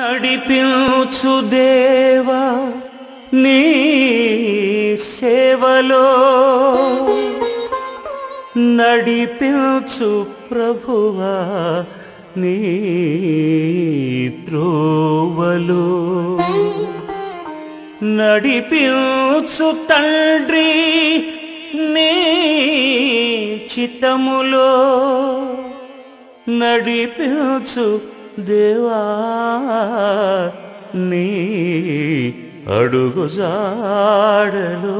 నడిపించు దేవా నీ సేవలో నడిపించు ప్రభువా నీ త్రోవలు నడిపించు తండ్రి నీ చిత్తములో నడిపించు దేవా నీ అడుగుజాడలో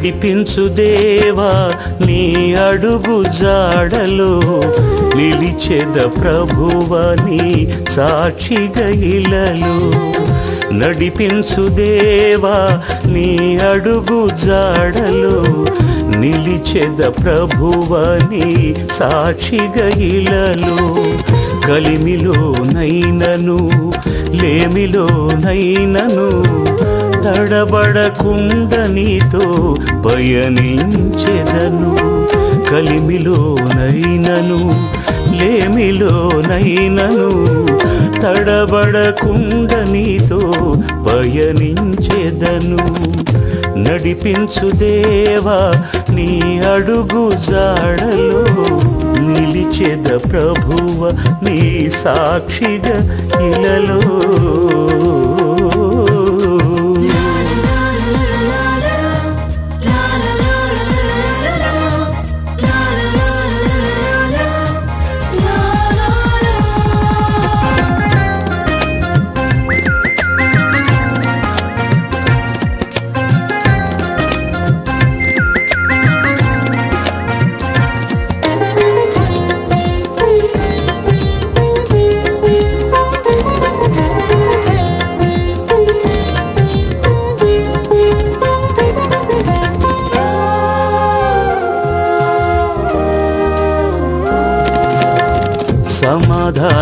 నడిపించు దేవా నీ అడుగు జాడలు నిలిచెద ప్రభువని సాక్షి గైలలు నడిపించు దేవా నీ అడుగు జాడలు నిలిచెద ప్రభువని సాక్షిగా ఇలలు కలిమిలోనైనను లేమిలోనైనను తడబడకుండ నీతో పయనించెదను కలిమిలోనైనను లేమిలోనైనను తడబడకుండ నీతో పయనించెదను నడిపించు దేవా నీ అడుగు జాడలో నిలిచెద ప్రభువ నీ సాక్షిగా ఇలలో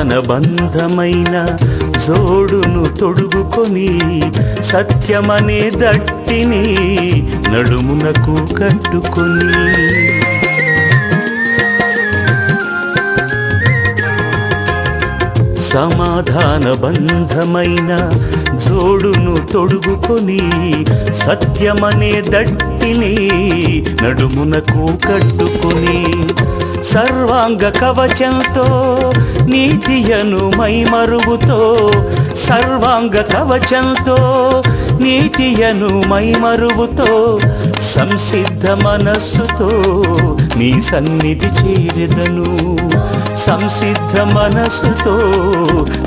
జ్ఞానబంధమైన జోడును తొడుగుకొని సత్యమనే దట్టిని నడుమునకు కట్టుకొని సమాధాన బంధమైన జోడును తొడుగుకొని సత్యమనే దట్టిని నడుమునకు కట్టుకొని సర్వాంగ కవచంతో నీతియను మైమరువుతో సర్వాంగ కవచంతో నీతియను మైమరువుతో సంసిద్ధ మనస్సుతో నీ సన్నిధి చేరదను సంసిద్ధ మనస్సుతో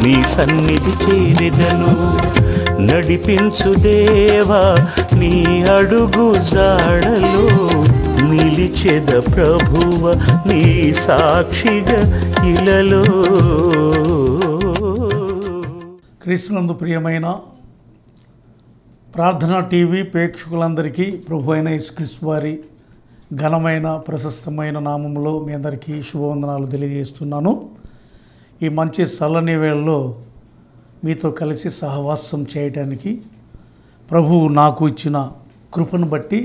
నీ సన్నిధి చేరదను నడిపించు దేవా నీ అడుగు జాడలో నిలిచెద ప్రభువ నీ సాక్షిగా ఇలలో క్రీస్తునందు ప్రియమైన ప్రార్థన టీవీ ప్రేక్షకులందరికీ ప్రభు అయిన యేసుక్రీస్తు వారి ఘనమైన ప్రశస్తమైన నామంలో మీ అందరికీ శుభవందనాలు తెలియజేస్తున్నాను ఈ మంచి చల్లని వేళలో మీతో కలిసి సహవాసం చేయటానికి ప్రభువు నాకు ఇచ్చిన కృపను బట్టి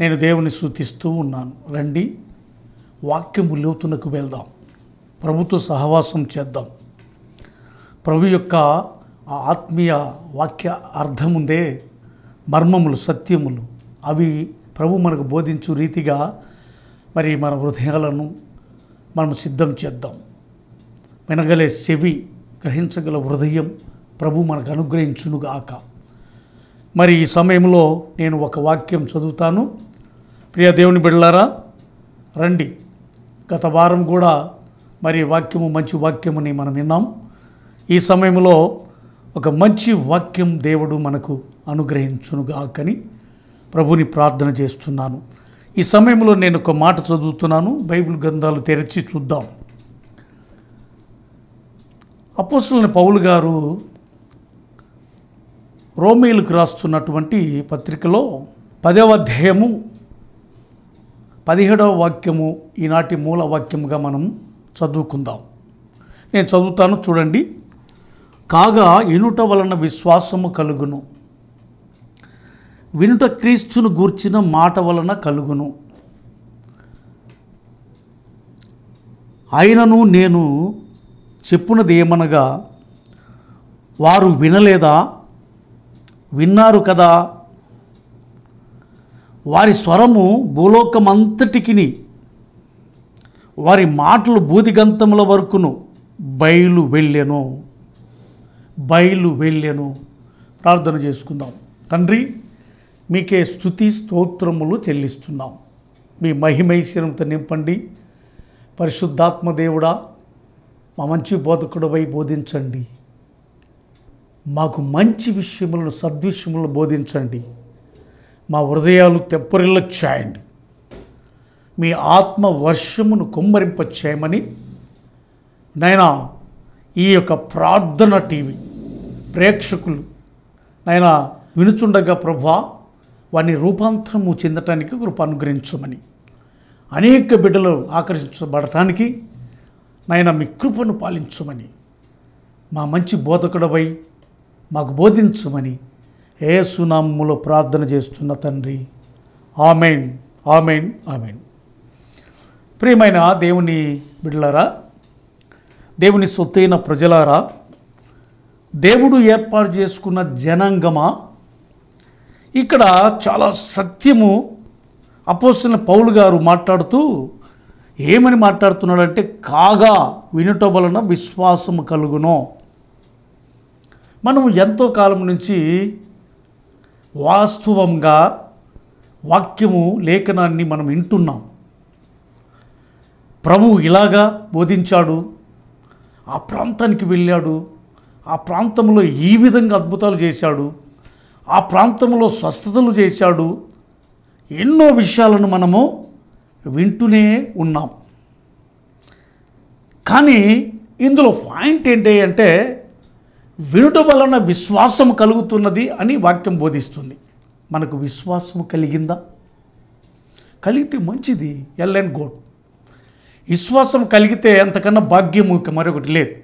నేను దేవుని సూచిస్తూ ఉన్నాను రండి వాక్యము లోతునకు వెళ్దాం ప్రభుతో సహవాసం చేద్దాం ప్రభు యొక్క ఆ ఆత్మీయ వాక్య అర్థముందే మర్మములు సత్యములు అవి ప్రభు మనకు బోధించు రీతిగా మరి మన హృదయాలను మనం సిద్ధం చేద్దాం వినగలే చెవి గ్రహించగల హృదయం ప్రభు మనకు అనుగ్రహించునుగాక మరి ఈ సమయంలో నేను ఒక వాక్యం చదువుతాను ప్రియ దేవుని బిడ్డలారా రండి గత వారం కూడా మరి వాక్యము మంచి వాక్యముని మనం విన్నాం ఈ సమయంలో ఒక మంచి వాక్యం దేవుడు మనకు అనుగ్రహించునుగాకని ప్రభుని ప్రార్థన చేస్తున్నాను ఈ సమయంలో నేను ఒక మాట చదువుతున్నాను బైబిల్ గ్రంథాలు తెరిచి చూద్దాం అపోసులని పౌలు గారు రోమేలకు రాస్తున్నటువంటి పత్రికలో పదవ అధ్యాయము పదిహేడవ వాక్యము ఈనాటి మూల వాక్యముగా మనం చదువుకుందాం నేను చదువుతాను చూడండి కాగా ఎనుట వలన విశ్వాసము కలుగును వినుట క్రీస్తును గూర్చిన మాట వలన కలుగును ఆయనను నేను చెప్పున్నది ఏమనగా వారు వినలేదా విన్నారు కదా వారి స్వరము భూలోకమంతటికి వారి మాటలు బూదిగంతముల వరకును బయలు వెళ్ళెను బయలు వెళ్ళెను ప్రార్థన చేసుకుందాం తండ్రి మీకే స్థుతి స్తోత్రములు చెల్లిస్తున్నాం మీ మహిమైశ్వరంత నింపండి పరిశుద్ధాత్మ దేవుడా మా మంచి బోధకుడవై బోధించండి మాకు మంచి విషయములను సద్విషయములను బోధించండి మా హృదయాలు తెప్పరిల్ల చాయండి మీ ఆత్మ వర్షమును కుమ్మరింప చేయమని నైనా ఈ యొక్క ప్రార్థన టీవీ ప్రేక్షకులు నైనా వినుచుండగా ప్రభా వాని రూపాంతరము చెందటానికి కృప అనుగ్రహించమని అనేక బిడ్డలు ఆకర్షించబడటానికి నాయన మీ కృపను పాలించమని మా మంచి బోధకుడవై మాకు బోధించమని ఏసునామ్ములో ప్రార్థన చేస్తున్న తండ్రి ఆమెన్ ఆమెన్ ఆమెన్ ప్రియమైన దేవుని బిడ్డలారా దేవుని సొత్తైన ప్రజలారా దేవుడు ఏర్పాటు చేసుకున్న జనాంగమా ఇక్కడ చాలా సత్యము అపోసిన పౌలు గారు మాట్లాడుతూ ఏమని మాట్లాడుతున్నాడంటే కాగా వినుట వలన విశ్వాసము కలుగును మనం ఎంతో కాలం నుంచి వాస్తవంగా వాక్యము లేఖనాన్ని మనం వింటున్నాం ప్రభు ఇలాగా బోధించాడు ఆ ప్రాంతానికి వెళ్ళాడు ఆ ప్రాంతంలో ఈ విధంగా అద్భుతాలు చేశాడు ఆ ప్రాంతంలో స్వస్థతలు చేశాడు ఎన్నో విషయాలను మనము వింటూనే ఉన్నాం కానీ ఇందులో పాయింట్ ఏంటి అంటే వినుట వలన విశ్వాసం కలుగుతున్నది అని వాక్యం బోధిస్తుంది మనకు విశ్వాసము కలిగిందా కలిగితే మంచిది ఎల్ అండ్ గోడ్ విశ్వాసం కలిగితే అంతకన్నా భాగ్యము మరొకటి లేదు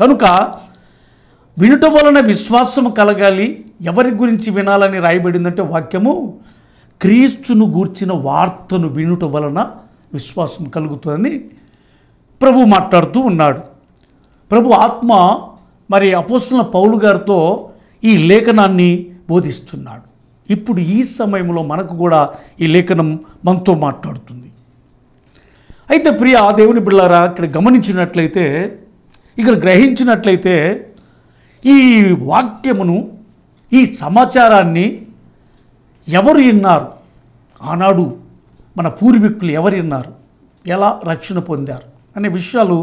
కనుక వినుట వలన విశ్వాసము కలగాలి ఎవరి గురించి వినాలని రాయబడిందంటే వాక్యము క్రీస్తును గూర్చిన వార్తను వినుట వలన విశ్వాసం కలుగుతుందని ప్రభు మాట్లాడుతూ ఉన్నాడు ప్రభు ఆత్మ మరి అపోస్తున్న పౌలు గారితో ఈ లేఖనాన్ని బోధిస్తున్నాడు ఇప్పుడు ఈ సమయంలో మనకు కూడా ఈ లేఖనం మనతో మాట్లాడుతుంది అయితే ప్రియ ఆ దేవుని బిళ్ళారా ఇక్కడ గమనించినట్లయితే ఇక్కడ గ్రహించినట్లయితే ఈ వాక్యమును ఈ సమాచారాన్ని ఎవరు విన్నారు ఆనాడు మన పూర్వీకులు ఎవరు విన్నారు ఎలా రక్షణ పొందారు అనే విషయాలు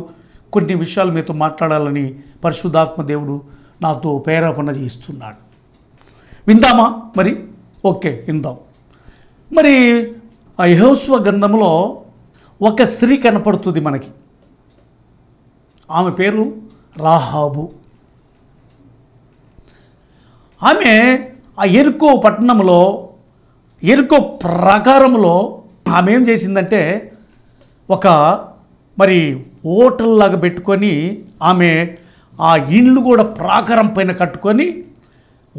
కొన్ని విషయాలు మీతో మాట్లాడాలని పరిశుద్ధాత్మ దేవుడు నాతో ప్రేరేపణ చేస్తున్నాడు విందామా మరి ఓకే విందాం మరి యహోస్వ గ్రంథంలో ఒక స్త్రీ కనపడుతుంది మనకి ఆమె పేరు రాహాబు ఆమె ఆ ఎరుకో పట్టణంలో ఎరుకో ప్రకారంలో ఆమె ఏం చేసిందంటే ఒక మరి ఓటల్లాగా పెట్టుకొని ఆమె ఆ ఇండ్లు కూడా ప్రాకారం పైన కట్టుకొని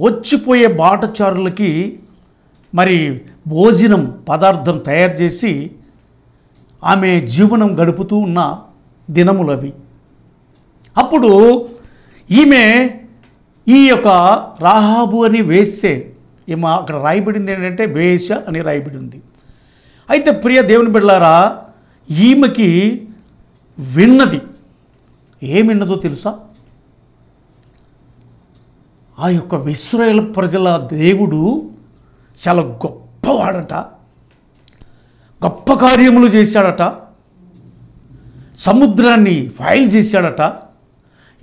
వచ్చిపోయే బాటచారులకి మరి భోజనం పదార్థం తయారు చేసి ఆమె జీవనం గడుపుతూ ఉన్న దినములు అవి అప్పుడు ఈమె ఈ యొక్క రాహాబు అని వేసే ఈమె అక్కడ రాయబడింది ఏంటంటే వేష అని రాయబడి ఉంది అయితే ప్రియ దేవుని బిడ్డారా ఈమెకి విన్నది విన్నదో తెలుసా ఆ యొక్క ఇస్రాయేల్ ప్రజల దేవుడు చాలా గొప్పవాడట గొప్ప కార్యములు చేశాడట సముద్రాన్ని ఫైల్ చేశాడట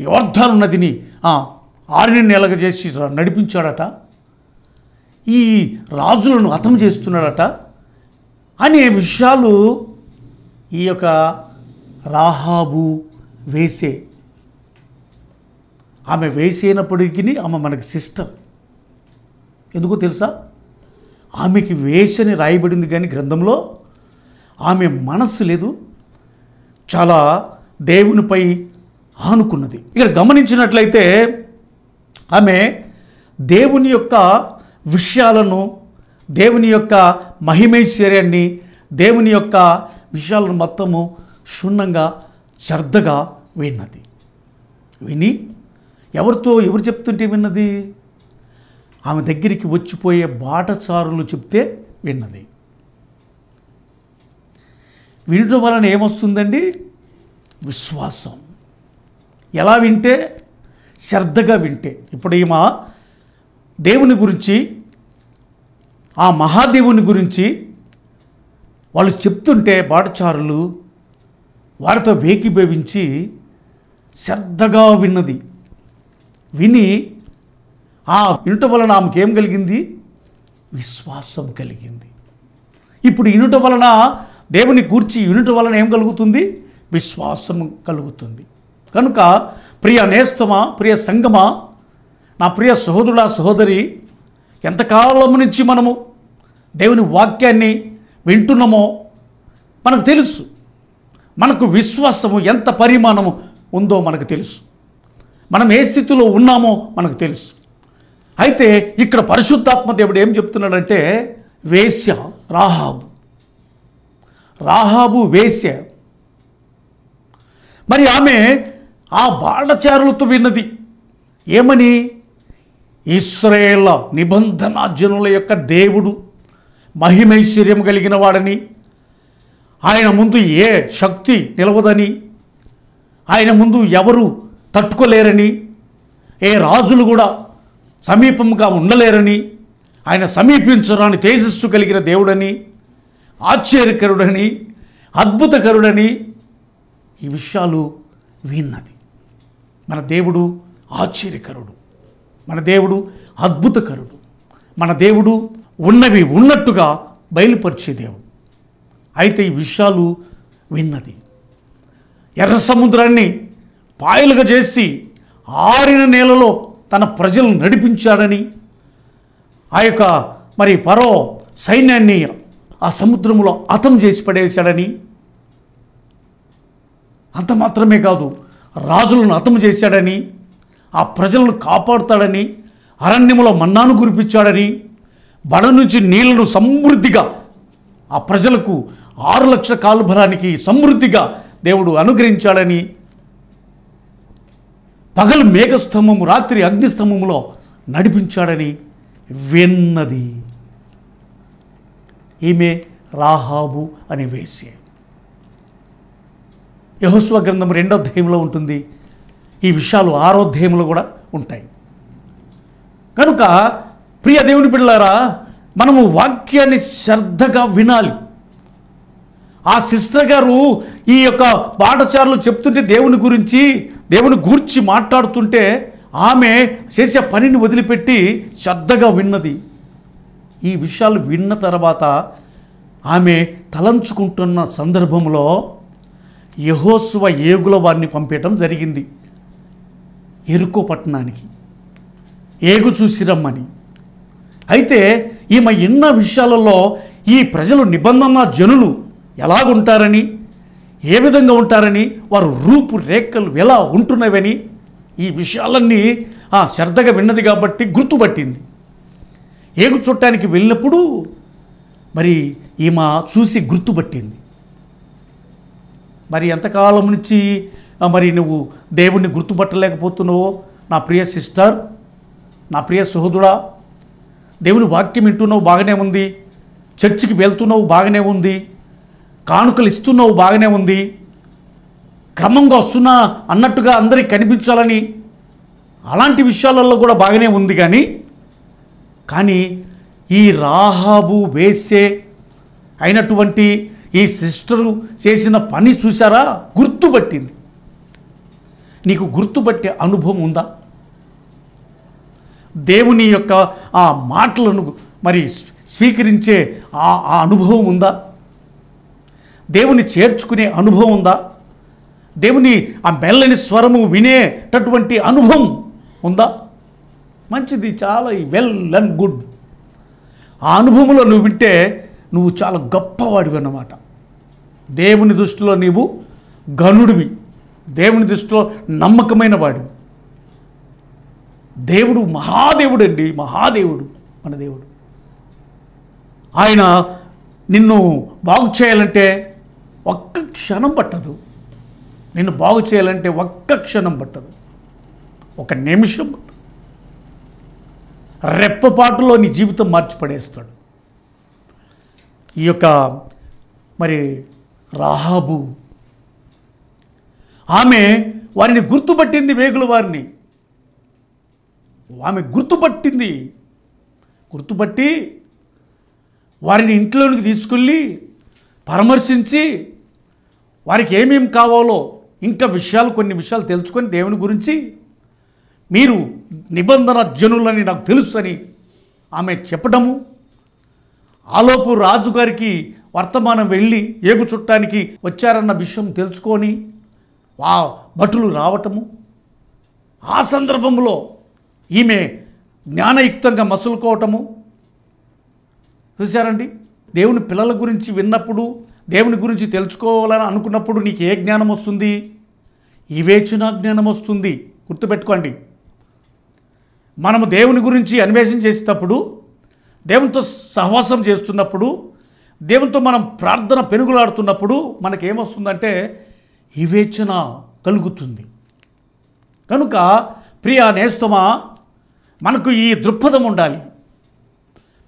యోర్ధాను నదిని ఆరిని నెలగ చేసి నడిపించాడట ఈ రాజులను హతం చేస్తున్నాడట అనే విషయాలు ఈ యొక్క రాహాబు వేసే ఆమె వేసేనప్పటికీ ఆమె మనకి సిస్టర్ ఎందుకో తెలుసా ఆమెకి వేసని రాయబడింది కానీ గ్రంథంలో ఆమె మనస్సు లేదు చాలా దేవునిపై ఆనుకున్నది ఇక్కడ గమనించినట్లయితే ఆమె దేవుని యొక్క విషయాలను దేవుని యొక్క మహిమైశ్వర్యాన్ని దేవుని యొక్క విషయాలను మొత్తము క్షుణ్ణంగా శ్రద్ధగా విన్నది విని ఎవరితో ఎవరు చెప్తుంటే విన్నది ఆమె దగ్గరికి వచ్చిపోయే బాటచారులు చెప్తే విన్నది వినడం వలన ఏమొస్తుందండి విశ్వాసం ఎలా వింటే శ్రద్ధగా వింటే ఇప్పుడు ఈమె దేవుని గురించి ఆ మహాదేవుని గురించి వాళ్ళు చెప్తుంటే బాటచారులు వారితో వేకిభవించి శ్రద్ధగా విన్నది విని ఆ ఇనుట వలన ఆమెకేం కలిగింది విశ్వాసం కలిగింది ఇప్పుడు ఇనుట వలన దేవుని కూర్చి ఇనుట వలన ఏం కలుగుతుంది విశ్వాసం కలుగుతుంది కనుక ప్రియ నేస్తమా ప్రియ సంగమా నా ప్రియ ఆ సహోదరి ఎంతకాలం నుంచి మనము దేవుని వాక్యాన్ని వింటున్నామో మనకు తెలుసు మనకు విశ్వాసము ఎంత పరిమాణము ఉందో మనకు తెలుసు మనం ఏ స్థితిలో ఉన్నామో మనకు తెలుసు అయితే ఇక్కడ పరిశుద్ధాత్మ దేవుడు ఏం చెప్తున్నాడంటే వేశ్య రాహాబు రాహాబు వేశ్య మరి ఆమె ఆ బాణచారులతో విన్నది ఏమని ఇస్రాయేళ్ల నిబంధన జనుల యొక్క దేవుడు మహిమైశ్వర్యం కలిగిన వాడని ఆయన ముందు ఏ శక్తి నిలవదని ఆయన ముందు ఎవరు తట్టుకోలేరని ఏ రాజులు కూడా సమీపంగా ఉండలేరని ఆయన సమీపించరాని తేజస్సు కలిగిన దేవుడని ఆశ్చర్యకరుడని అద్భుతకరుడని ఈ విషయాలు విన్నది మన దేవుడు ఆశ్చర్యకరుడు మన దేవుడు అద్భుతకరుడు మన దేవుడు ఉన్నవి ఉన్నట్టుగా బయలుపరిచే దేవుడు అయితే ఈ విషయాలు విన్నది ఎర్ర సముద్రాన్ని పాయలుగా చేసి ఆరిన నేలలో తన ప్రజలను నడిపించాడని ఆ యొక్క మరి పరో సైన్యాన్ని ఆ సముద్రంలో అతం చేసి పడేశాడని అంత మాత్రమే కాదు రాజులను అతం చేశాడని ఆ ప్రజలను కాపాడుతాడని అరణ్యములో మన్నాను కురిపించాడని బడ నుంచి నీళ్లను సమృద్ధిగా ఆ ప్రజలకు ఆరు లక్షల కాలుబలానికి సమృద్ధిగా దేవుడు అనుగ్రహించాడని పగలు మేఘస్తంభము రాత్రి అగ్నిస్తంభములో నడిపించాడని విన్నది ఈమె రాహాబు అని వేసే యహోస్వ గ్రంథం రెండో అధ్యాయంలో ఉంటుంది ఈ విషయాలు ఆరోధ్యాయంలో కూడా ఉంటాయి కనుక ప్రియ దేవుని పిల్లారా మనము వాక్యాన్ని శ్రద్ధగా వినాలి ఆ సిస్టర్ గారు ఈ యొక్క పాఠశాలలో చెప్తుంటే దేవుని గురించి దేవుని గూర్చి మాట్లాడుతుంటే ఆమె చేసే పనిని వదిలిపెట్టి శ్రద్ధగా విన్నది ఈ విషయాలు విన్న తర్వాత ఆమె తలంచుకుంటున్న సందర్భంలో యహోస్వ ఏగుల వారిని పంపేయటం జరిగింది ఎరుకో పట్టణానికి ఏగు చూసి రమ్మని అయితే ఈమె ఎన్న విషయాలలో ఈ ప్రజలు నిబంధన జనులు ఎలాగుంటారని ఏ విధంగా ఉంటారని వారు రూపురేఖలు ఎలా ఉంటున్నవని ఈ విషయాలన్నీ ఆ శ్రద్ధగా విన్నది కాబట్టి గుర్తుపట్టింది ఏగు చుట్టానికి వెళ్ళినప్పుడు మరి ఈమె చూసి గుర్తుపట్టింది మరి ఎంతకాలం నుంచి మరి నువ్వు దేవుణ్ణి గుర్తుపట్టలేకపోతున్నావో నా ప్రియ సిస్టర్ నా ప్రియ సహోదరుడా దేవుని వాక్యం వింటున్నావు బాగానే ఉంది చర్చికి వెళ్తున్నావు బాగానే ఉంది కానుకలు ఇస్తున్నావు బాగానే ఉంది క్రమంగా వస్తున్నా అన్నట్టుగా అందరికి కనిపించాలని అలాంటి విషయాలలో కూడా బాగానే ఉంది కానీ కానీ ఈ రాహాబు వేసే అయినటువంటి ఈ సిస్టరు చేసిన పని చూసారా గుర్తుపట్టింది నీకు గుర్తుపట్టే అనుభవం ఉందా దేవుని యొక్క ఆ మాటలను మరి స్వీకరించే ఆ అనుభవం ఉందా దేవుని చేర్చుకునే అనుభవం ఉందా దేవుని ఆ మెల్లని స్వరము వినేటటువంటి అనుభవం ఉందా మంచిది చాలా వెల్ అండ్ గుడ్ ఆ అనుభవంలో నువ్వు వింటే నువ్వు చాలా గొప్పవాడివి అన్నమాట దేవుని దృష్టిలో నీవు గనుడివి దేవుని దృష్టిలో నమ్మకమైన వాడివి దేవుడు మహాదేవుడు అండి మహాదేవుడు మన దేవుడు ఆయన నిన్ను బాగు చేయాలంటే ఒక్క క్షణం పట్టదు నేను బాగు చేయాలంటే ఒక్క క్షణం పట్టదు ఒక నిమిషం రెప్పపాటులో నీ జీవితం మార్చిపడేస్తాడు ఈ యొక్క మరి రాహాబు ఆమె వారిని గుర్తుపట్టింది వేగుల వారిని ఆమె గుర్తుపట్టింది గుర్తుపట్టి వారిని ఇంట్లోనికి తీసుకెళ్ళి పరామర్శించి వారికి ఏమేం కావాలో ఇంకా విషయాలు కొన్ని విషయాలు తెలుసుకొని దేవుని గురించి మీరు నిబంధన జనులని నాకు తెలుసు అని ఆమె చెప్పడము ఆలోపు రాజుగారికి వర్తమానం వెళ్ళి ఏగు చుట్టానికి వచ్చారన్న విషయం తెలుసుకొని వా భటులు రావటము ఆ సందర్భంలో ఈమె జ్ఞానయుక్తంగా మసులుకోవటము చూశారండి దేవుని పిల్లల గురించి విన్నప్పుడు దేవుని గురించి తెలుసుకోవాలని అనుకున్నప్పుడు నీకు ఏ జ్ఞానం వస్తుంది వివేచన జ్ఞానం వస్తుంది గుర్తుపెట్టుకోండి మనము దేవుని గురించి అన్వేషణ చేసేటప్పుడు దేవునితో సహవాసం చేస్తున్నప్పుడు దేవునితో మనం ప్రార్థన పెనుగులాడుతున్నప్పుడు మనకేమొస్తుందంటే వివేచన కలుగుతుంది కనుక ప్రియ నేస్తమా మనకు ఈ దృక్పథం ఉండాలి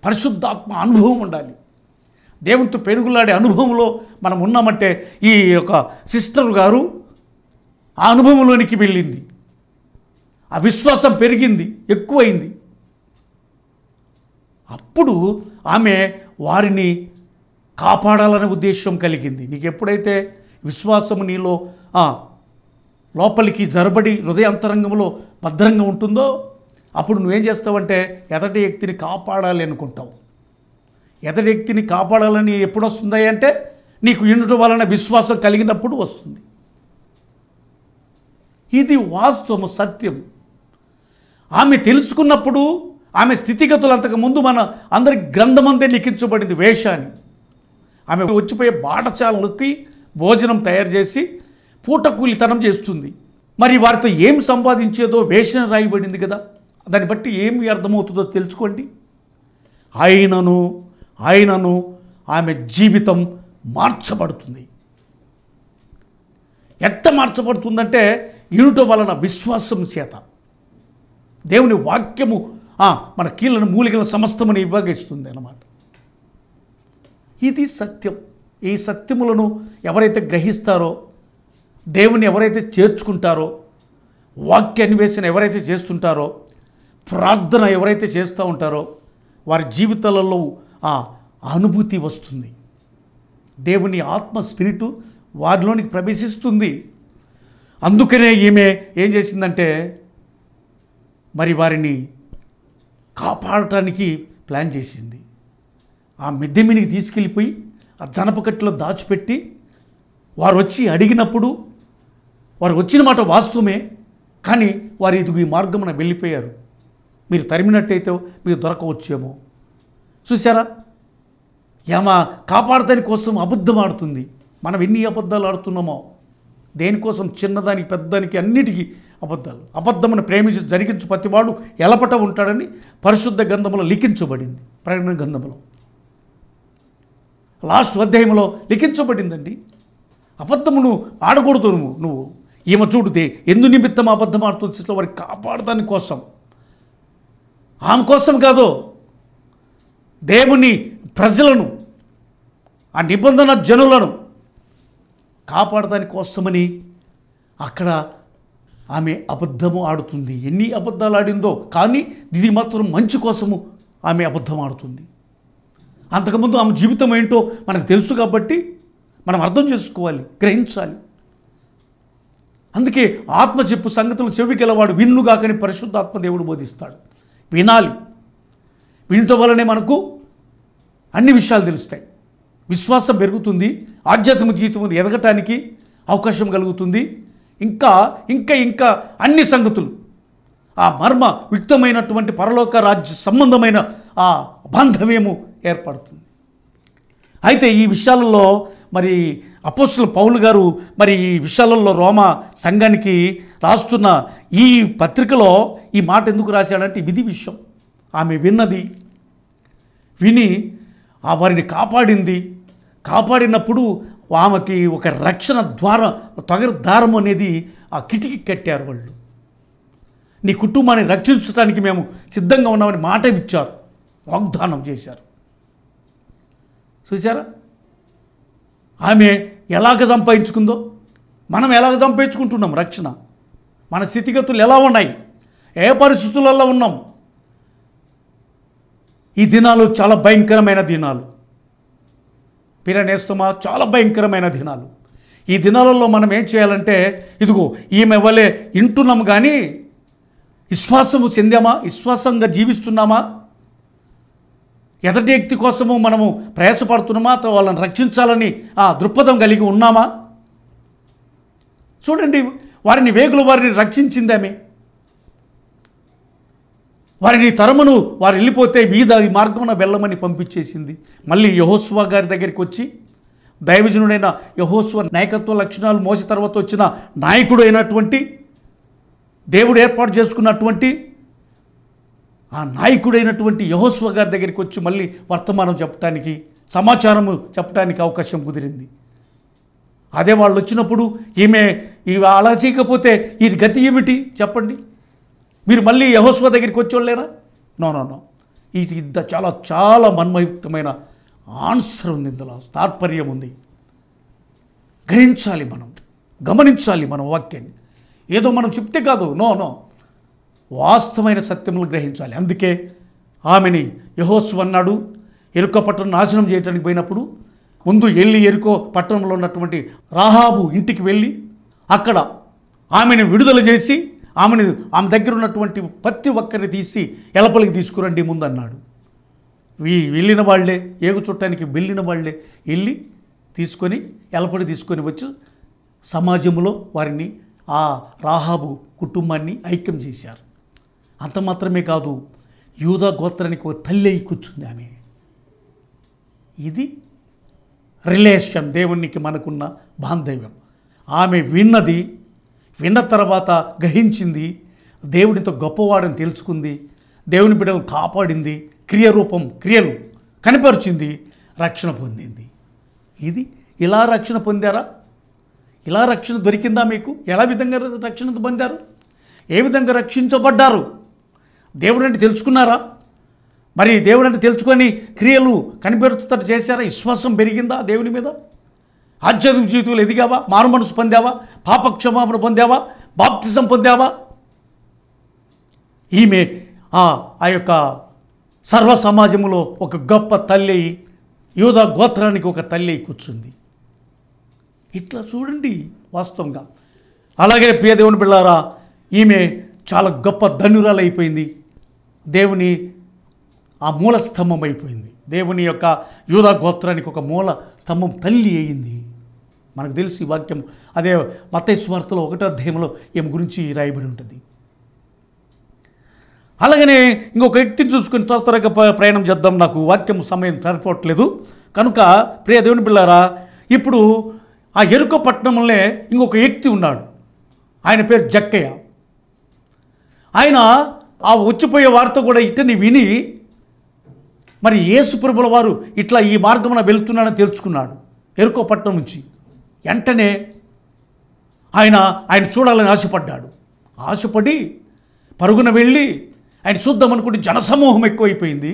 పరిశుద్ధాత్మ అనుభవం ఉండాలి దేవునితో పెనుగులాడే అనుభవంలో మనం ఉన్నామంటే ఈ యొక్క సిస్టర్ గారు ఆ అనుభవంలోనికి వెళ్ళింది ఆ విశ్వాసం పెరిగింది ఎక్కువైంది అప్పుడు ఆమె వారిని కాపాడాలనే ఉద్దేశం కలిగింది నీకు ఎప్పుడైతే విశ్వాసం నీలో లోపలికి జరబడి హృదయాంతరంగంలో భద్రంగా ఉంటుందో అప్పుడు నువ్వేం చేస్తావంటే ఎదటి వ్యక్తిని కాపాడాలి అనుకుంటావు ఎదటి వ్యక్తిని కాపాడాలని ఎప్పుడు వస్తుంది అంటే నీకు ఇండు వలన విశ్వాసం కలిగినప్పుడు వస్తుంది ఇది వాస్తవము సత్యం ఆమె తెలుసుకున్నప్పుడు ఆమె స్థితిగతులు అంతకుముందు మన అందరి గ్రంథమందే లిఖించబడింది వేషాన్ని ఆమె వచ్చిపోయే బాటశాలకి భోజనం తయారు చేసి పూటకూలితనం చేస్తుంది మరి వారితో ఏం సంపాదించేదో వేషం రాయబడింది కదా దాన్ని బట్టి ఏమి అర్థమవుతుందో తెలుసుకోండి ఆయనను ఆయనను ఆమె జీవితం మార్చబడుతుంది ఎట్ట మార్చబడుతుందంటే ఇనుట వలన విశ్వాసం చేత దేవుని వాక్యము మన కీళ్ళను మూలికలను సమస్తమని విభాగిస్తుంది అన్నమాట ఇది సత్యం ఈ సత్యములను ఎవరైతే గ్రహిస్తారో దేవుని ఎవరైతే చేర్చుకుంటారో వాక్య అన్వేషణ ఎవరైతే చేస్తుంటారో ప్రార్థన ఎవరైతే చేస్తూ ఉంటారో వారి జీవితాలలో ఆ అనుభూతి వస్తుంది దేవుని ఆత్మ స్పిరిటు వారిలోనికి ప్రవేశిస్తుంది అందుకనే ఈమె ఏం చేసిందంటే మరి వారిని కాపాడటానికి ప్లాన్ చేసింది ఆ మిద్దె మీనికి తీసుకెళ్ళిపోయి ఆ జనపకట్టులో దాచిపెట్టి వారు వచ్చి అడిగినప్పుడు వారు వచ్చిన మాట వాస్తవమే కానీ వారు ఇది ఈ మార్గమున వెళ్ళిపోయారు మీరు తరిమినట్టయితే మీరు దొరకవచ్చేమో చూసారా ఏమ కాపాడతాని కోసం అబద్ధం ఆడుతుంది మనం ఎన్ని అబద్ధాలు ఆడుతున్నామో దేనికోసం చిన్నదానికి పెద్దదానికి అన్నిటికీ అబద్ధాలు అబద్ధమును ప్రేమించి జరిగించు ప్రతివాడు ఎలపట ఉంటాడని పరిశుద్ధ గంధములో లిఖించబడింది ప్రకటన గంధములో లాస్ట్ అధ్యాయంలో లిఖించబడిందండి అబద్ధమును ఆడకూడదు నువ్వు నువ్వు ఈమె చూడితే ఎందు నిమిత్తం అబద్ధం ఆడుతుంది వారికి కాపాడదాని కోసం ఆమె కోసం కాదు దేవుని ప్రజలను ఆ నిబంధన జనులను కాపాడటాని కోసమని అక్కడ ఆమె అబద్ధము ఆడుతుంది ఎన్ని అబద్ధాలు ఆడిందో కానీ ఇది మాత్రం మంచి కోసము ఆమె అబద్ధం ఆడుతుంది అంతకుముందు ఆమె జీవితం ఏంటో మనకు తెలుసు కాబట్టి మనం అర్థం చేసుకోవాలి గ్రహించాలి అందుకే ఆత్మ చెప్పు సంగతులు చెవికెలవాడు విన్నుగాకని పరిశుద్ధాత్మ దేవుడు బోధిస్తాడు వినాలి వీటితో వల్లనే మనకు అన్ని విషయాలు తెలుస్తాయి విశ్వాసం పెరుగుతుంది ఆధ్యాత్మిక జీవితం ఎదగటానికి అవకాశం కలుగుతుంది ఇంకా ఇంకా ఇంకా అన్ని సంగతులు ఆ మర్మ విక్తమైనటువంటి పరలోక రాజ్య సంబంధమైన ఆ బాంధవ్యము ఏర్పడుతుంది అయితే ఈ విషయాలలో మరి అపోస్తుల పౌలు గారు మరి ఈ విషయాలలో రోమ సంఘానికి రాస్తున్న ఈ పత్రికలో ఈ మాట ఎందుకు రాశాడంటే విధి విషయం ఆమె విన్నది విని ఆ వారిని కాపాడింది కాపాడినప్పుడు ఆమెకి ఒక రక్షణ ద్వారం తగరు దారం అనేది ఆ కిటికీ కట్టారు వాళ్ళు నీ కుటుంబాన్ని రక్షించడానికి మేము సిద్ధంగా ఉన్నామని మాట ఇచ్చారు వాగ్దానం చేశారు చూసారా ఆమె ఎలాగ సంపాదించుకుందో మనం ఎలాగ సంపాదించుకుంటున్నాం రక్షణ మన స్థితిగతులు ఎలా ఉన్నాయి ఏ పరిస్థితులలో ఉన్నాం ఈ దినాలు చాలా భయంకరమైన దినాలు పిరనేస్తమా చాలా భయంకరమైన దినాలు ఈ దినాలలో మనం ఏం చేయాలంటే ఇదిగో ఈమె వలె వింటున్నాం కానీ విశ్వాసము చెందామా విశ్వాసంగా జీవిస్తున్నామా ఎదటి వ్యక్తి కోసము మనము ప్రయాసపడుతున్నామా వాళ్ళని రక్షించాలని ఆ దృక్పథం కలిగి ఉన్నామా చూడండి వారిని వేగులు వారిని రక్షించిందామే వారిని తరమును వారు వెళ్ళిపోతే మీద ఈ మార్గమున వెళ్ళమని పంపించేసింది మళ్ళీ యహోస్వ గారి దగ్గరికి వచ్చి దైవజనుడైన యహోస్వ నాయకత్వ లక్షణాలు మోసిన తర్వాత వచ్చిన నాయకుడు అయినటువంటి దేవుడు ఏర్పాటు చేసుకున్నటువంటి ఆ నాయకుడైనటువంటి యహోస్వ గారి దగ్గరికి వచ్చి మళ్ళీ వర్తమానం చెప్పడానికి సమాచారము చెప్పడానికి అవకాశం కుదిరింది అదే వాళ్ళు వచ్చినప్పుడు ఈమె ఇవి అలా చేయకపోతే ఈ గతి ఏమిటి చెప్పండి మీరు మళ్ళీ యహోస్వ దగ్గరికి వచ్చేవాళ్ళేరా నో నో నో ఇది ఇంత చాలా చాలా మన్మయుక్తమైన ఆన్సర్ ఉంది ఇందులో తాత్పర్యం ఉంది గ్రహించాలి మనం గమనించాలి మనం వాక్యాన్ని ఏదో మనం చెప్తే కాదు నో నో వాస్తవమైన సత్యములు గ్రహించాలి అందుకే ఆమెని యహోస్వ అన్నాడు ఎరుక పట్టణం నాశనం చేయడానికి పోయినప్పుడు ముందు వెళ్ళి ఎరుకో పట్టణంలో ఉన్నటువంటి రాహాబు ఇంటికి వెళ్ళి అక్కడ ఆమెను విడుదల చేసి ఆమెని ఆమె దగ్గర ఉన్నటువంటి ప్రతి ఒక్కరిని తీసి ఎలపలికి తీసుకురండి ముందన్నాడు వీ వెళ్ళిన వాళ్లే ఏగు చుట్టానికి వెళ్ళిన వాళ్లే వెళ్ళి తీసుకొని ఎలపడి తీసుకొని వచ్చి సమాజంలో వారిని ఆ రాహాబు కుటుంబాన్ని ఐక్యం చేశారు అంత మాత్రమే కాదు యూద గోత్రానికి ఒక తల్లి అయి కూర్చుంది ఆమె ఇది రిలేషన్ దేవునికి మనకున్న బాంధవ్యం ఆమె విన్నది విన్న తర్వాత గ్రహించింది దేవుడితో గొప్పవాడని తెలుసుకుంది దేవుని బిడ్డలు కాపాడింది క్రియరూపం క్రియలు కనపరిచింది రక్షణ పొందింది ఇది ఇలా రక్షణ పొందారా ఇలా రక్షణ దొరికిందా మీకు ఎలా విధంగా రక్షణ పొందారు ఏ విధంగా రక్షించబడ్డారు దేవుడు అంటే తెలుసుకున్నారా మరి దేవుడు అంటే తెలుసుకొని క్రియలు కనిపెరుచుతట్టు చేశారా విశ్వాసం పెరిగిందా దేవుని మీద ఆధ్యాత్మిక జీవితంలో ఎదిగావా మారుమనసు పొందావా పాపక్షమాపణ పొందావా బాప్తిజం పొందావా ఈమె ఆ యొక్క సర్వ సమాజంలో ఒక గొప్ప తల్లి యూద గోత్రానికి ఒక తల్లి కూర్చుంది ఇట్లా చూడండి వాస్తవంగా అలాగే దేవుని పిల్లారా ఈమె చాలా గొప్ప ధనురాలు అయిపోయింది దేవుని ఆ మూల స్తంభం అయిపోయింది దేవుని యొక్క యూదా గోత్రానికి ఒక మూల స్తంభం తల్లి అయింది మనకు తెలుసు ఈ వాక్యం అదే మత్తయ్య స్వార్థలో ఒకటో అధ్యయంలో ఈమె గురించి రాయబడి ఉంటుంది అలాగనే ఇంకొక వ్యక్తిని చూసుకుని త్వర త్వరగా ప్రయాణం చేద్దాం నాకు వాక్యం సమయం సరిపోవట్లేదు కనుక ప్రియ దేవుని పిల్లారా ఇప్పుడు ఆ ఎరుక పట్టణంలోనే ఇంకొక వ్యక్తి ఉన్నాడు ఆయన పేరు జక్కయ్య ఆయన ఆ వచ్చిపోయే వార్త కూడా ఇట్టని విని మరి ఏసుప్రభుల ప్రభుల వారు ఇట్లా ఈ మార్గంలో వెళుతున్నాడని తెలుసుకున్నాడు ఎరుకో పట్టణం నుంచి వెంటనే ఆయన ఆయన చూడాలని ఆశపడ్డాడు ఆశపడి పరుగున వెళ్ళి ఆయన చూద్దాం అనుకుంటే జనసమూహం ఎక్కువైపోయింది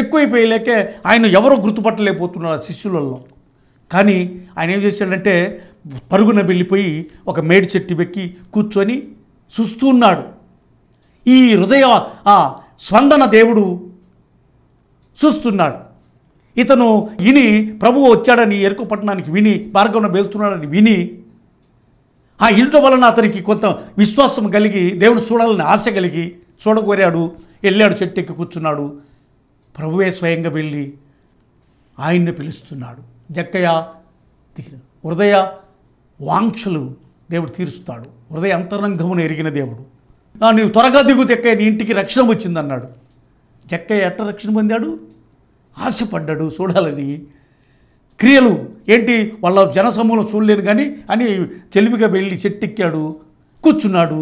ఎక్కువైపోయలేకే ఆయన ఎవరో గుర్తుపట్టలేకపోతున్నారు ఆ శిష్యులలో కానీ ఆయన ఏం చేశాడంటే పరుగున వెళ్ళిపోయి ఒక మేడి చెట్టు వెక్కి కూర్చొని చూస్తూ ఉన్నాడు ఈ హృదయ ఆ స్పందన దేవుడు చూస్తున్నాడు ఇతను విని ప్రభువు వచ్చాడని ఎరుకు పట్టణానికి విని మార్గంలో వెళ్తున్నాడని విని ఆ ఇంట్లో వలన అతనికి కొంత విశ్వాసం కలిగి దేవుని చూడాలని ఆశ కలిగి చూడగోరాడు వెళ్ళాడు చెట్టు ఎక్కి కూర్చున్నాడు ప్రభువే స్వయంగా వెళ్ళి ఆయన్ని పిలుస్తున్నాడు జక్కయ్య హృదయ వాంక్షలు దేవుడు తీరుస్తాడు హృదయ అంతరంగమును ఎరిగిన దేవుడు నీవు త్వరగా దిగు నీ ఇంటికి రక్షణ వచ్చిందన్నాడు జక్కయ్య ఎట్ట రక్షణ పొందాడు ఆశపడ్డాడు చూడాలని క్రియలు ఏంటి వాళ్ళ జనసమూహం చూడలేను కానీ అని తెలివిగా వెళ్ళి చెట్టెక్కాడు కూర్చున్నాడు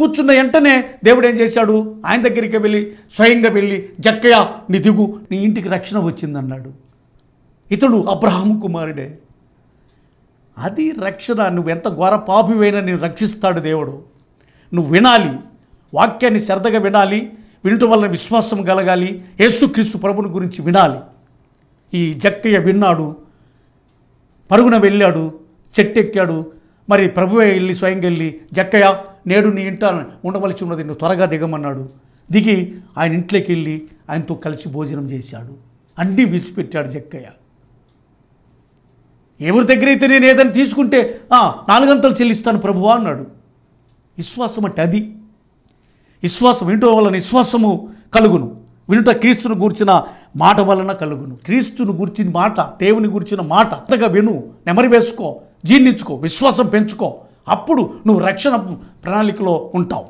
కూర్చున్న వెంటనే దేవుడు ఏం చేశాడు ఆయన దగ్గరికి వెళ్ళి స్వయంగా వెళ్ళి జక్కయ్య నీ దిగు నీ ఇంటికి రక్షణ వచ్చిందన్నాడు ఇతడు అబ్రహాం కుమారుడే అది రక్షణ నువ్వు ఎంత ఘోర పాపివైనా నేను రక్షిస్తాడు దేవుడు నువ్వు వినాలి వాక్యాన్ని శ్రద్ధగా వినాలి వినటం వలన విశ్వాసం కలగాలి యేసుక్రీస్తు ప్రభుని గురించి వినాలి ఈ జక్కయ్య విన్నాడు పరుగున వెళ్ళాడు చెట్టెక్కాడు మరి ప్రభువే వెళ్ళి స్వయంగా వెళ్ళి జక్కయ్య నేడు నీ ఇంట ఉండవలసి ఉన్నది నువ్వు త్వరగా దిగమన్నాడు దిగి ఆయన ఇంట్లోకి వెళ్ళి ఆయనతో కలిసి భోజనం చేశాడు అన్నీ విడిచిపెట్టాడు జక్కయ్య ఎవరి దగ్గర అయితే నేను ఏదైనా తీసుకుంటే నాలుగంతలు చెల్లిస్తాను ప్రభువా అన్నాడు విశ్వాసం అంటే అది విశ్వాసం వినుట వలన విశ్వాసము కలుగును వినుట క్రీస్తును గూర్చిన మాట వలన కలుగును క్రీస్తును గూర్చిన మాట దేవుని గూర్చిన మాట అంతగా విను నెమరి వేసుకో జీర్ణించుకో విశ్వాసం పెంచుకో అప్పుడు నువ్వు రక్షణ ప్రణాళికలో ఉంటావు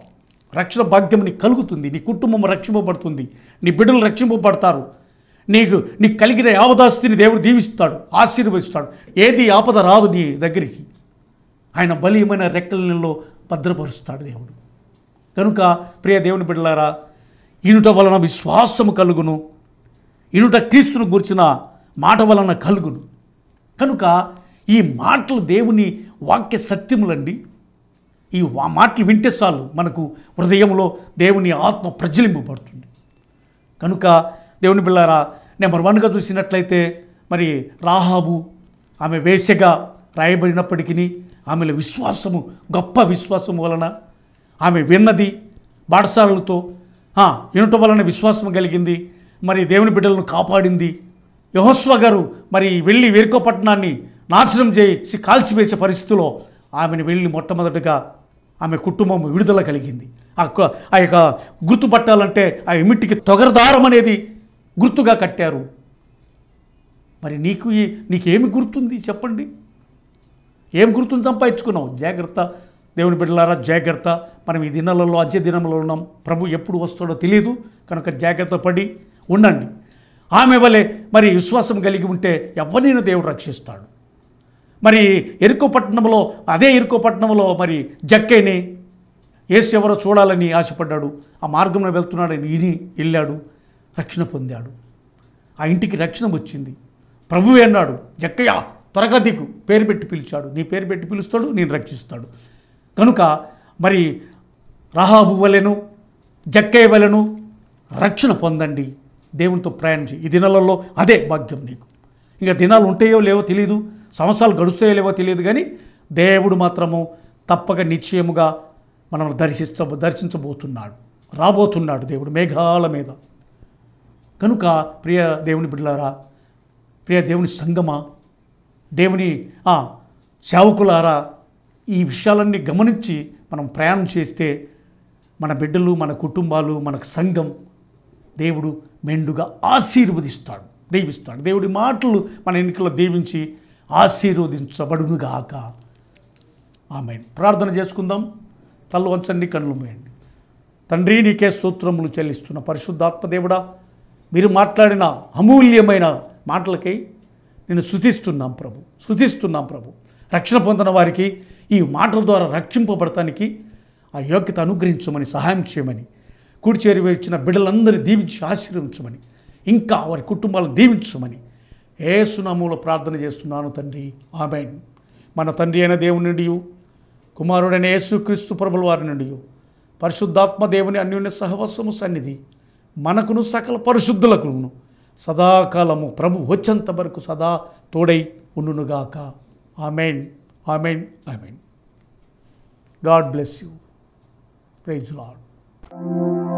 రక్షణ భాగ్యం నీకు కలుగుతుంది నీ కుటుంబం రక్షింపబడుతుంది నీ బిడ్డలు రక్షింపబడతారు నీకు నీకు కలిగిన యావదాస్తిని దేవుడు దీవిస్తాడు ఆశీర్వదిస్తాడు ఏది ఆపద రాదు నీ దగ్గరికి ఆయన బలీయమైన నెలలో భద్రపరుస్తాడు దేవుడు కనుక ప్రియ దేవుని బిడ్డలారా ఇనుట వలన విశ్వాసము కలుగును ఇనుట క్రీస్తును గుర్చిన మాట వలన కలుగును కనుక ఈ మాటలు దేవుని వాక్య సత్యములండి ఈ మాటలు వింటే చాలు మనకు హృదయంలో దేవుని ఆత్మ ప్రజ్వలింపబడుతుంది కనుక దేవుని బిళ్ళారా నెంబర్ వన్గా చూసినట్లయితే మరి రాహాబు ఆమె వేసగా రాయబడినప్పటికీ ఆమెల విశ్వాసము గొప్ప విశ్వాసం వలన ఆమె విన్నది బాటసారులతో వినటం వలన విశ్వాసం కలిగింది మరి దేవుని బిడ్డలను కాపాడింది యహోస్వ గారు మరి వెళ్ళి వేరుకోపట్నాన్ని నాశనం చేసి కాల్చివేసే పరిస్థితిలో ఆమెను వెళ్ళి మొట్టమొదటిగా ఆమె కుటుంబం విడుదల కలిగింది ఆ ఆ యొక్క గుర్తుపట్టాలంటే ఆ ఇమిటికి తొగరదారం అనేది గుర్తుగా కట్టారు మరి నీకు నీకేమి గుర్తుంది చెప్పండి ఏం గుర్తుని సంపాదించుకున్నావు జాగ్రత్త దేవుని బిడ్డలారా జాగ్రత్త మనం ఈ దినాలలో అజ్య దినంలో ఉన్నాం ప్రభు ఎప్పుడు వస్తాడో తెలియదు కనుక జాగ్రత్త పడి ఉండండి ఆమె వలె మరి విశ్వాసం కలిగి ఉంటే ఎవరినైనా దేవుడు రక్షిస్తాడు మరి ఎరుకోపట్నంలో అదే ఎరుకోపట్నంలో మరి జక్కైని ఏసు ఎవరో చూడాలని ఆశపడ్డాడు ఆ మార్గంలో వెళ్తున్నాడని ఇది వెళ్ళాడు రక్షణ పొందాడు ఆ ఇంటికి రక్షణ వచ్చింది ప్రభువే అన్నాడు జక్కయ్య త్వరగా దిగు పేరు పెట్టి పిలిచాడు నీ పేరు పెట్టి పిలుస్తాడు నేను రక్షిస్తాడు కనుక మరి రహాబు వలెను జక్కే వలెను రక్షణ పొందండి దేవునితో ప్రయాణించి ఈ దినాలలో అదే భాగ్యం నీకు ఇంకా దినాలు ఉంటాయో లేవో తెలియదు సంవత్సరాలు గడుస్తాయో లేవో తెలియదు కానీ దేవుడు మాత్రము తప్పక నిశ్చయముగా మనల్ని దర్శించ దర్శించబోతున్నాడు రాబోతున్నాడు దేవుడు మేఘాల మీద కనుక ప్రియ దేవుని బిడ్డలారా ప్రియ దేవుని సంగమా దేవుని సేవకులారా ఈ విషయాలన్నీ గమనించి మనం ప్రయాణం చేస్తే మన బిడ్డలు మన కుటుంబాలు మన సంఘం దేవుడు మెండుగా ఆశీర్వదిస్తాడు దీవిస్తాడు దేవుడి మాటలు మన ఎన్నికల్లో దీవించి ఆశీర్వదించబడునుగాక ఆమె ప్రార్థన చేసుకుందాం తల్లు వంచండి కళ్ళు మేయండి తండ్రి నీకే సూత్రములు చెల్లిస్తున్న పరిశుద్ధాత్మదేవుడా మీరు మాట్లాడిన అమూల్యమైన మాటలకై నేను శృతిస్తున్నాం ప్రభు శృతిస్తున్నాం ప్రభు రక్షణ పొందిన వారికి ఈ మాటల ద్వారా రక్షింపబడటానికి ఆ యోగ్యత అనుగ్రహించమని సహాయం చేయమని కూడిచేరి వేయించిన వచ్చిన బిడ్డలందరినీ దీవించి ఆశీర్వించమని ఇంకా వారి కుటుంబాలను దీవించమని ఏ సునామంలో ప్రార్థన చేస్తున్నాను తండ్రి ఆమె మన తండ్రి అయిన దేవుని నుండి కుమారుడైన యేసుక్రీస్తు ప్రభుల వారి నుండి పరిశుద్ధాత్మ దేవుని అన్యోన్య సహవాసము సన్నిధి మనకును సకల పరిశుద్ధులకును సదాకాలము ప్రభు వచ్చేంత వరకు సదా తోడై ఉండునుగాక amen Amen. Amen. God bless you. Praise Lord.